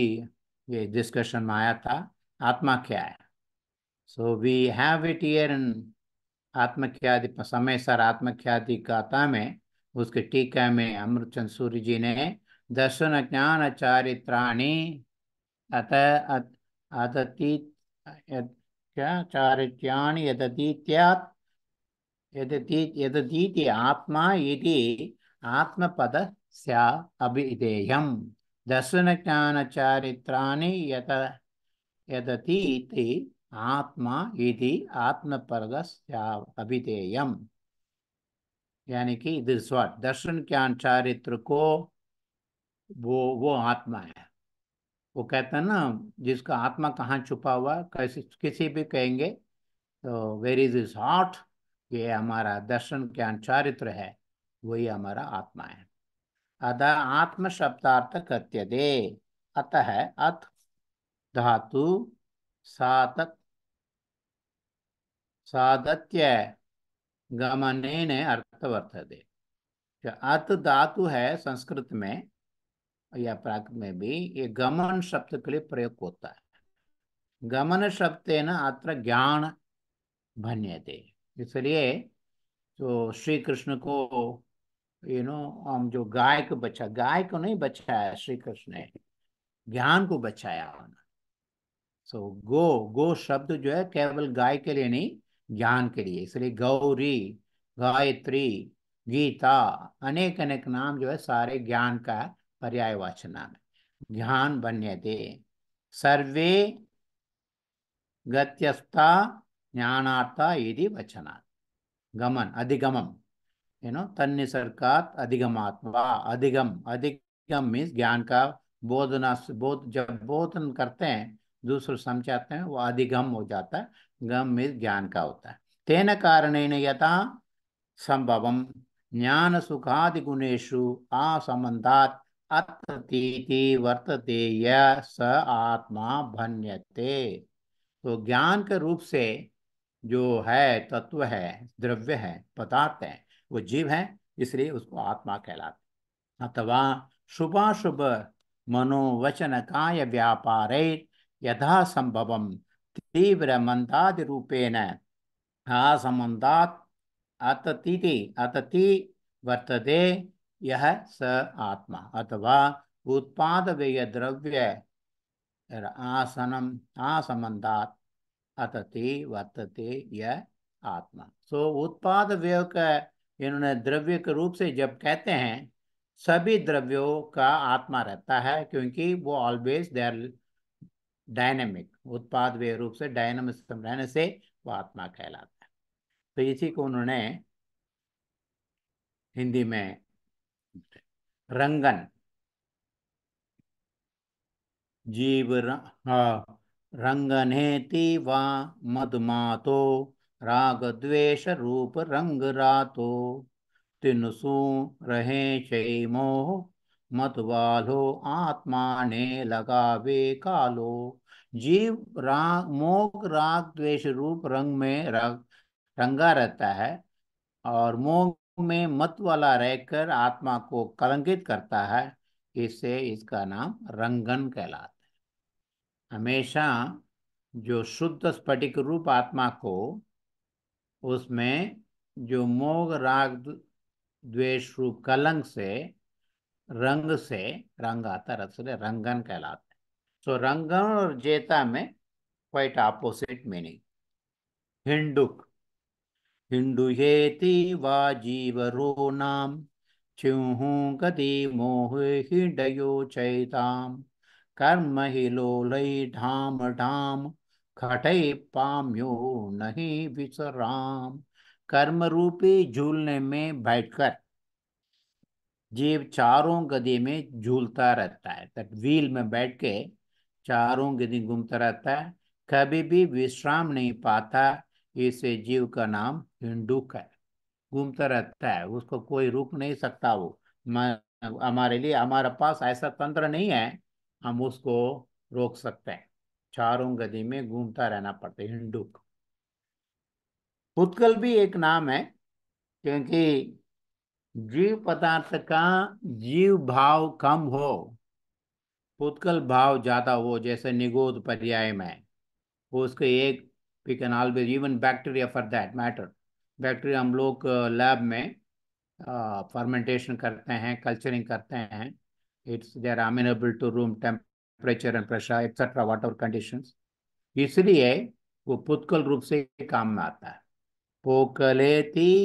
ये डिस्कशन में आया था आत्माख्या Kya. So we have it here in आत्मख्यादि समय सर आत्मख्याति गाता में उसके टीका में अमृतचंद सूर्य जी ने दर्शन ज्ञान चारित्राणी अत अतती क्या चारित्याणि यदतीत्यात् यदती यदतीति आत्मा इति आत्मपद दर्शन ज्ञान दर्शनज्ञानचारित्राणि यत यदति आत्मा इति आत्मपरदस्याभिधेयम यानी कि दिस दर्शन के चारित्र को वो वो आत्मा है वो कहते हैं ना जिसका आत्मा कहाँ छुपा हुआ कैसे किसी भी कहेंगे तो वेर इज इज हॉट ये हमारा दर्शन के चारित्र है वही हमारा आत्मा है अतः आत्म शब्दार्थ दे अतः अथ धातु सातक साधत्य गमनेन अर्थ वर्तते जो अत धातु है संस्कृत में या प्राकृत में भी ये गमन शब्द के लिए प्रयोग होता है गमन शब्द न अत्र ज्ञान थे इसलिए जो श्री कृष्ण को यू नो हम जो गाय को बचा गाय को नहीं बचाया श्री कृष्ण ने ज्ञान को बचाया सो so, गो गो शब्द जो है केवल गाय के लिए नहीं ज्ञान के लिए इसलिए गौरी गायत्री गीता अनेक अनेक नाम जो है सारे ज्ञान का पर्याय वाचन नाम है ज्ञान दे सर्वे गत्यस्ता ज्ञानार्था यदि वचना गमन अधिगम यू नो तन्निसर्गात अधिगमात्मा अधिगम अधिगम मीन्स ज्ञान का बोधना बोध जब बोधन करते हैं दूसरे समझाते हैं वो अधिगम हो जाता है गम में ज्ञान का होता है तेन कारण यथा संभव ज्ञान सुखादि गुणेशु असंबंधात अतीति वर्तते य स आत्मा भन्यते तो ज्ञान के रूप से जो है तत्व है द्रव्य है पदार्थ है वो जीव है इसलिए उसको आत्मा कहलाते अथवा शुभाशुभ मनोवचन काय व्यापारे यथासंभव तीव्र मंदाद रूपेण अतति अतति वर्तते यह स आत्मा अथवा उत्पाद द्रव्य आसनम आसमंदा अतति वर्तते यह आत्मा सो so, उत्पाद व्यय का इन्होंने द्रव्य के रूप से जब कहते हैं सभी द्रव्यों का आत्मा रहता है क्योंकि वो ऑलवेज देर डायनेमिक उत्पाद व्यय रूप से डायनामिज्म रहने से वह आत्मा कहलाता है तो इसी को उन्होंने हिंदी में रंगन जीव ती वा मधुमातो राग द्वेष रूप रंग रातो तिनसू रहे मोह मत वालो आत्मा ने लगावे कालो जीव राग मोग राग द्वेष रूप रंग में रंग रंगा रहता है और मोग में मत वाला रहकर आत्मा को कलंकित करता है इससे इसका नाम रंगन कहलाता है हमेशा जो शुद्ध स्फटिक रूप आत्मा को उसमें जो मोग राग द्वेष रूप कलंक से रंग से रंग आता है रसले रंगन कहलाता है सो so, रंगन और जेता में क्वाइट अपोजिट मीनिंग हिंडुक हिंडुहेति वा जीव रो नाम चिंहु गति मोह हिडयो चैताम कर्म ही लोलई ढाम ढाम खटई पाम्यो नहीं विसराम कर्म रूपी झूलने में बैठकर जीव चारों गति में झूलता रहता है तट व्हील में बैठ के चारों गति घूमता रहता है कभी भी विश्राम नहीं पाता इसे जीव का नाम हिंडुक है घूमता रहता है उसको कोई रुक नहीं सकता वो हमारे लिए हमारे पास ऐसा तंत्र नहीं है हम उसको रोक सकते हैं चारों गति में घूमता रहना पड़ता है हिंडुक उत्कल भी एक नाम है क्योंकि जीव पदार्थ का जीव भाव कम हो पुतकल भाव ज्यादा हो जैसे निगोद पर्याय में उसके एक we can always even bacteria for that matter bacteria हम लोग लैब uh, में फर्मेंटेशन uh, करते हैं कल्चरिंग करते हैं it's they are amenable to room temperature and pressure etcetera whatever condition इसलिए वो पुतकल रूप से काम में आता है पोकले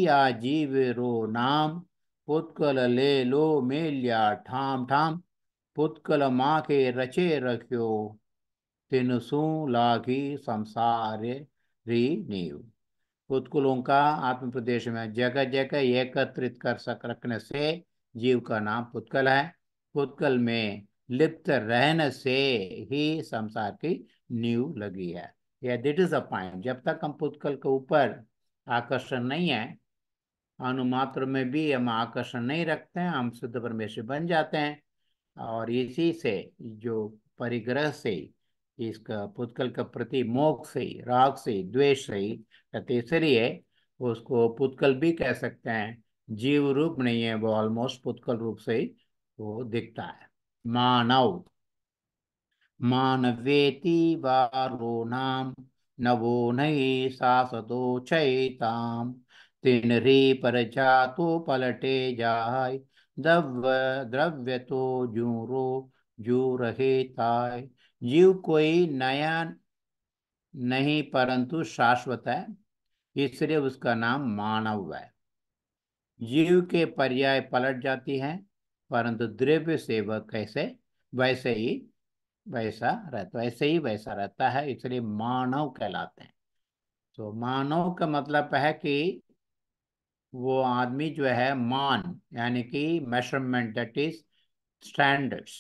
या जीवरो नाम पुतकल ले लो मेल्या ठाम ठाम पुतकल माँ के रचे रखियो तिन तिनसू लागी संसार री नीव पुतकुलों का आत्म प्रदेश में जगह जगह एकत्रित कर सक रखने से जीव का नाम पुतकल है पुतकल में लिप्त रहने से ही संसार की नींव लगी है या दिट इज अ पॉइंट जब तक हम पुतकल के ऊपर आकर्षण नहीं है अनुमात्र में भी हम आकर्षण नहीं रखते हैं हम शुद्ध परमेश्वर बन जाते हैं और इसी से जो परिग्रह से इसका पुतकल के प्रति मोक्ष से राग से द्वेष से है उसको पुतकल भी कह सकते हैं जीव रूप नहीं है वो ऑलमोस्ट पुतकल रूप से वो दिखता है मानव मानवेती वारो नाम नवो नई सदो चैताम तिनरी पर तो पलटे जाय द्रव्य द्रव्य तो जूरो जू रहे ताय जीव कोई नया नहीं परंतु शाश्वत है इसलिए उसका नाम मानव है जीव के पर्याय पलट जाती है परंतु द्रव्य से वह कैसे वैसे ही वैसा रहता वैसे ही वैसा रहता है इसलिए मानव कहलाते हैं तो मानव का मतलब है कि वो आदमी जो है मान यानी कि मेजरमेंट दैट इज स्टैंडर्ड्स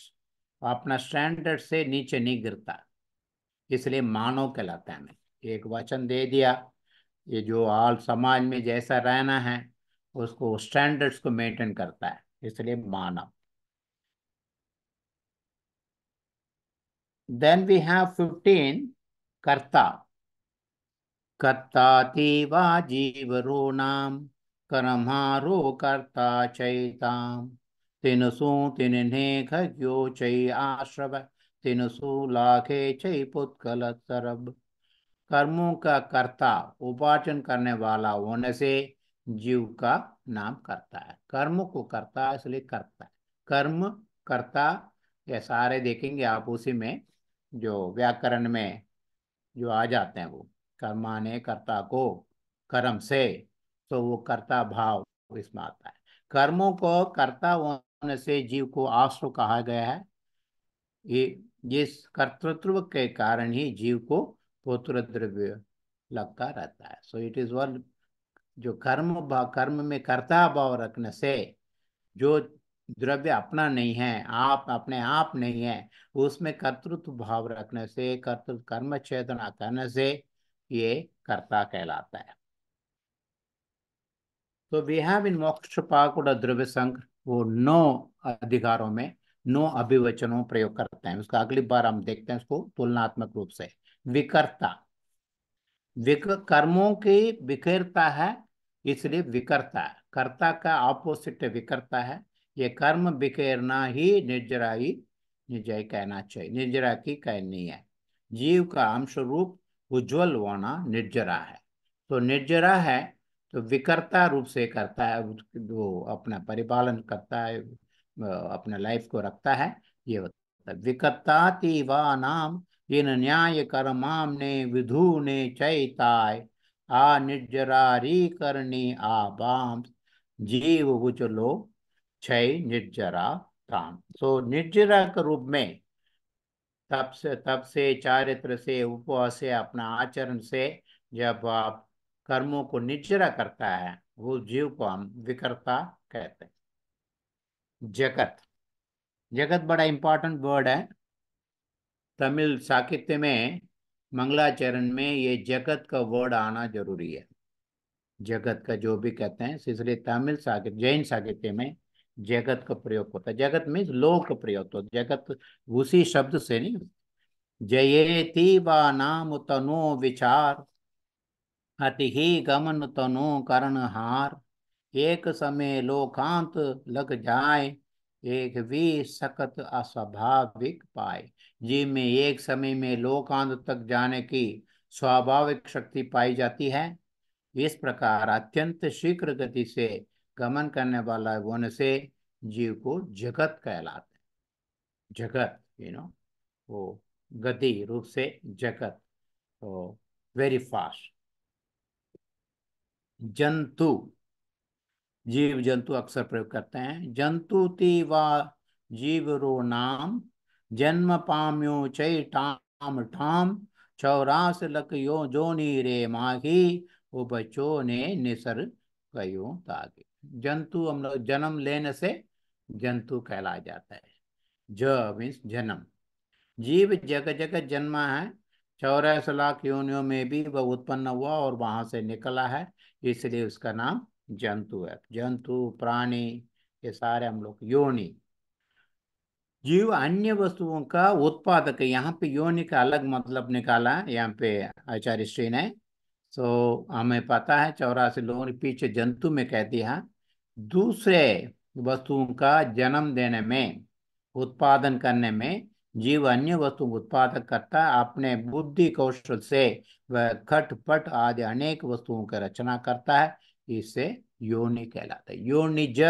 अपना स्टैंडर्ड से नीचे नहीं गिरता इसलिए मानव कहलाता है एक वचन दे दिया ये जो आल समाज में जैसा रहना है उसको स्टैंडर्ड्स को मेंटेन करता है इसलिए मानव देन वी हैव फिफ्टीन कर्ता कर्ता तीवा जीवरो नाम कर्मारो कर्ता सु तीन ने खग्यो चय आश्रव तीन सु लाखे चय पुतकल सरब कर्मों का कर्ता उपार्जन करने वाला होने से जीव का नाम करता है कर्म को करता है इसलिए करता है कर्म करता ये सारे देखेंगे आप उसी में जो व्याकरण में जो आ जाते हैं वो कर्माने कर्ता को कर्म से तो वो कर्ता भाव इसमें आता है कर्मों को कर्ता होने से जीव को आश्रु कहा गया है ये जिस कर्तृत्व के कारण ही जीव को पुत्र द्रव्य लगता रहता है सो इट इज वन जो कर्म भाव कर्म में कर्ता भाव रखने से जो द्रव्य अपना नहीं है आप अपने आप नहीं है उसमें कर्तृत्व भाव रखने से कर्तृत्व कर्म चेतना करने से ये कर्ता कहलाता है तो वी हैव इन मोक्ष पाकुड़ द्रव्य संघ वो नौ अधिकारों में नौ अभिवचनों प्रयोग करते हैं उसका अगली बार हम देखते हैं उसको तुलनात्मक रूप से विकर्ता विक कर्मों की विकर्ता है इसलिए विकर्ता कर्ता का ऑपोजिट विकर्ता है ये कर्म बिखेरना ही निर्जराई निर्जय कहना चाहिए निर्जरा की कहनी है जीव का अंश रूप उज्ज्वल होना निर्जरा है तो निर्जरा है तो विकर्ता रूप से करता है जो अपना परिपालन करता है अपना लाइफ को रखता है ये होता है विकर्ता तीवा नाम इन न्याय कर्माम ने विधु ने चैताय आ निर्जरारी करणी आबाम जीव उचलो क्षय निर्जरा ताम सो तो so, निर्जरा के रूप में तब से तब से चारित्र से उपवास से अपना आचरण से जब आप कर्मों को निचरा करता है वो जीव को हम विकर्ता कहते हैं जगत जगत बड़ा इंपॉर्टेंट वर्ड है तमिल साहित्य में मंगलाचरण में ये जगत का वर्ड आना जरूरी है जगत का जो भी कहते हैं इसलिए तमिल साहित्य जैन साहित्य में जगत का प्रयोग होता है जगत मीन्स लोक प्रयोग होता है जगत उसी शब्द से नहीं जयेती व नाम तनो विचार अति ही गमन तनु करण हार एक समय लोकांत लग जाए एक भी सकत अस्वाभाविक पाए जीव में एक समय में लोकांत तक जाने की स्वाभाविक शक्ति पाई जाती है इस प्रकार अत्यंत शीघ्र गति से गमन करने वाला गुण से जीव को जगत कहलाते हैं जगत यू नो वो गति रूप से जगत वेरी फास्ट जंतु जीव जंतु अक्सर प्रयोग करते हैं जंतु ती व जीवरो नाम जन्म पाम्यो टाम ठाम चौरास लकयो नी रे माघी बचो ने निसर गयो तागे जंतु हम लोग जन्म लेने से जंतु कहला जाता है ज मीन्स जन्म जीव जग जग जन्मा है चौरास लाख योनियों में भी वह उत्पन्न हुआ और वहां से निकला है इसलिए उसका नाम जंतु है जंतु प्राणी ये सारे हम लोग योनि जीव अन्य वस्तुओं का उत्पादक है यहाँ पे योनि का अलग मतलब निकाला यहाँ पे आचार्य श्री ने सो हमें पता है चौरासी लोगों ने पीछे जंतु में कह दिया दूसरे वस्तुओं का जन्म देने में उत्पादन करने में जीव अन्य वस्तु उत्पादक करता अपने बुद्धि कौशल से वह खटपट आदि अनेक वस्तुओं की रचना करता है इससे योनि कहलाता है योनिज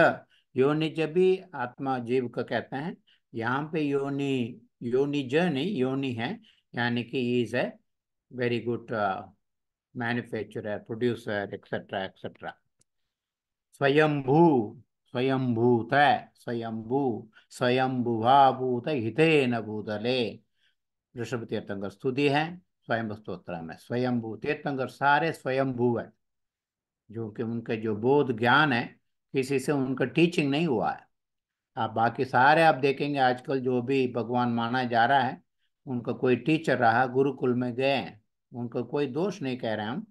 योनिज भी आत्मा जीव का कहते हैं यहाँ पे योनि योनिज नहीं योनि है यानी कि is a very good manufacturer producer etcetera etcetera स्वयंभू स्वयंभूत स्वयंभू स्वयंभुभाभूत हितेन भूतले ऋषभ तीर्थंकर स्तुति है स्वयं स्त्रोत्र में स्वयंभू तीर्थंकर सारे स्वयंभू है जो कि उनके जो बोध ज्ञान है किसी से उनका टीचिंग नहीं हुआ है आप बाकी सारे आप देखेंगे आजकल जो भी भगवान माना जा रहा है उनका कोई टीचर रहा गुरुकुल में गए हैं उनका कोई दोष नहीं कह रहे हम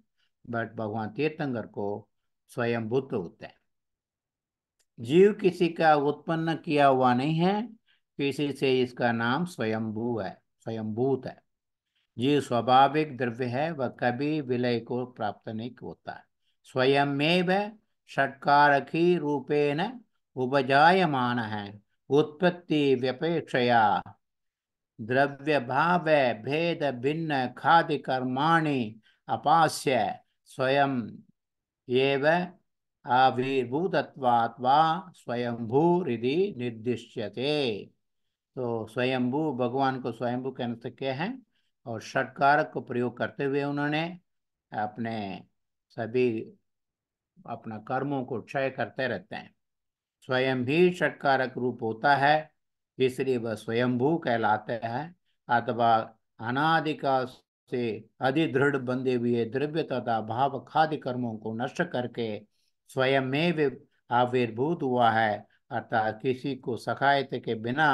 बट भगवान तीर्थंकर को स्वयंभूत होते हैं जीव किसी का उत्पन्न किया हुआ नहीं है किसी से इसका नाम स्वयंभू है स्वयंभूत है जीव स्वाभाविक द्रव्य है वह कभी विलय को प्राप्त नहीं होता है स्वयं में षटकारखी रूपेण उपजायमान है उत्पत्ति व्यपेक्षया द्रव्य भाव भेद भिन्न खाद्य कर्माणी अपास्य स्वयं एवं आविर्भूतत्वात् स्वयंभू स्वयंभूरिधि निर्दिश्यते तो स्वयंभू भगवान को स्वयंभू कह सकते हैं और षटकारक को प्रयोग करते हुए उन्होंने अपने सभी अपना कर्मों को क्षय करते रहते हैं स्वयं भी षटकारक रूप होता है इसलिए वह स्वयंभू कहलाते हैं अथवा अनादिका से अधिदृढ़ बंधे हुए द्रव्य तथा भाव खाद्य कर्मों को नष्ट करके स्वयं में भी आविर्भूत हुआ है अर्थात किसी को सखायत के बिना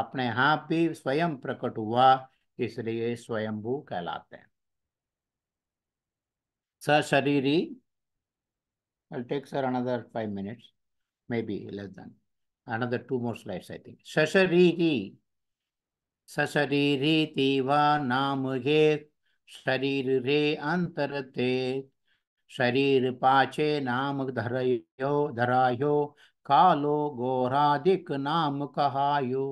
अपने हाथ भी स्वयं प्रकट हुआ इसलिए स्वयंभू कहलाते हैं सशरीरी शरीर फाइव मिनट्स नाम हे शरीर रे अंतर ते शरीर पाचे नाम धरयो धरायो कालो गोराधिक नाम कहायो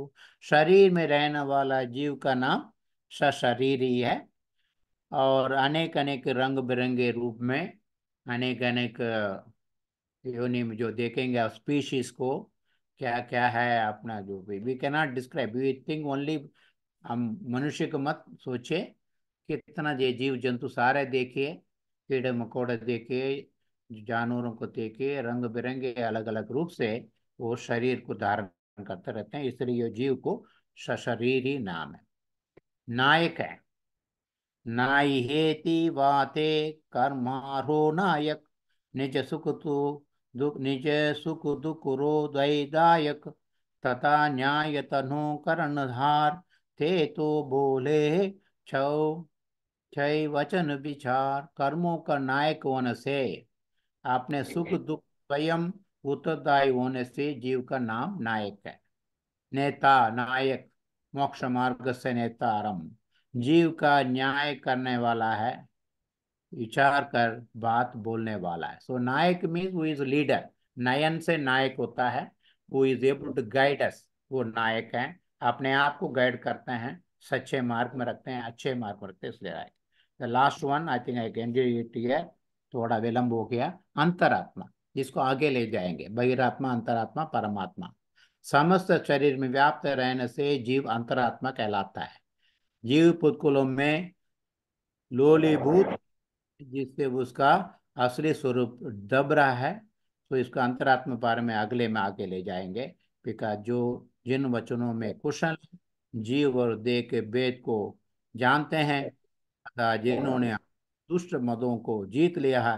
शरीर में रहने वाला जीव का नाम सशरीर ही है और अनेक अनेक रंग बिरंगे रूप में अनेक अनेक योनि में जो देखेंगे आप स्पीशीज को क्या क्या है अपना जो भी we cannot describe we think only हम मनुष्य को मत सोचे कितना ये जीव जंतु सारे देखिए कीड़े मकोड़े देके जानवरों को देके रंग बिरंगे अलग अलग रूप से वो शरीर को धारण करते रहते हैं इसलिए जीव को सशरीर ही नाम है नायक है हेति वाते कर्मारो नायक निज सुख तो दुख निज सुख दुख रो दायक तथा न्याय तनु धार थे तो बोले छो निश्चय वचन विचार कर्मों का नायक होने से आपने सुख दुख स्वयं उत्तरदायी होने से जीव का नाम नायक है नेता नायक मोक्ष मार्ग से नेतारम जीव का न्याय करने वाला है विचार कर बात बोलने वाला है सो नायक मीन्स वो इज लीडर नयन से नायक होता है वो is able to guide us वो नायक है अपने आप को गाइड करते हैं सच्चे मार्ग में रखते हैं अच्छे मार्ग में रखते हैं इसलिए the last one I think I can end it ये थोड़ा विलंब हो गया अंतरात्मा जिसको आगे ले जाएंगे बहिरात्मा अंतरात्मा परमात्मा समस्त शरीर में व्याप्त रहने से जीव अंतरात्मा कहलाता है जीव पुतकुलों में लोलीभूत जिससे उसका असली स्वरूप दब रहा है तो इसको अंतरात्मा पार में अगले में आगे ले जाएंगे बिकॉज जो जिन वचनों में कुशल जीव और देह के वेद को जानते हैं था जिन्होंने दुष्ट मदों को जीत लिया है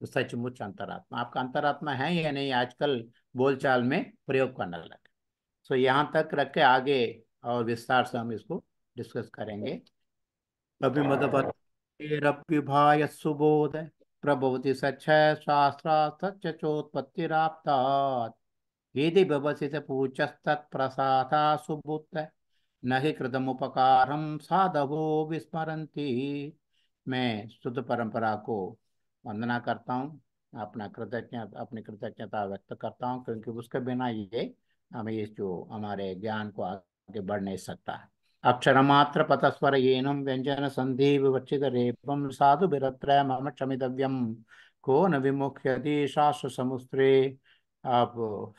तो सचमुच अंतरात्मा आपका अंतरात्मा है या नहीं आजकल बोलचाल में प्रयोग करने लगे सो यहाँ तक रख के आगे और विस्तार से हम इसको डिस्कस करेंगे अभी मतलब रभ्युभाय सुबोध प्रभवति सक्षय शास्त्रा सचोत्पत्तिराप्ता यदि भवसी से पूछस्तत्प्रसादा सुबुद्ध नहि ही कृतमुपकार साधवो विस्मरती मैं शुद्ध परंपरा को वंदना करता हूँ अपना कृतज्ञ अपनी कृतज्ञता व्यक्त करता हूँ क्योंकि उसके बिना ये हमें इस जो हमारे ज्ञान को आगे बढ़ नहीं सकता है अक्षर मात्र पतस्वर येनम व्यंजन संधि विवचित रेपम साधु बिरत्र मम क्षमितव्यम को न विमुख्यति शास्त्र समुस्त्रे आप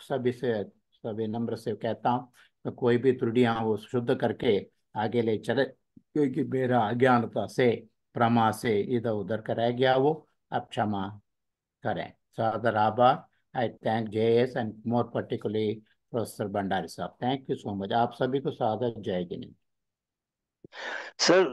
सभी से सभी नम्र से कहता हूँ तो कोई भी त्रुटियां वो शुद्ध करके आगे ले चले क्योंकि मेरा अज्ञानता से प्रमा से इधर उधर कर रह गया वो अब क्षमा करें Father I thank J S and more particularly professor Bhandari sahab thank you so much आप सभी को सादर जय जिनेन्द्र सर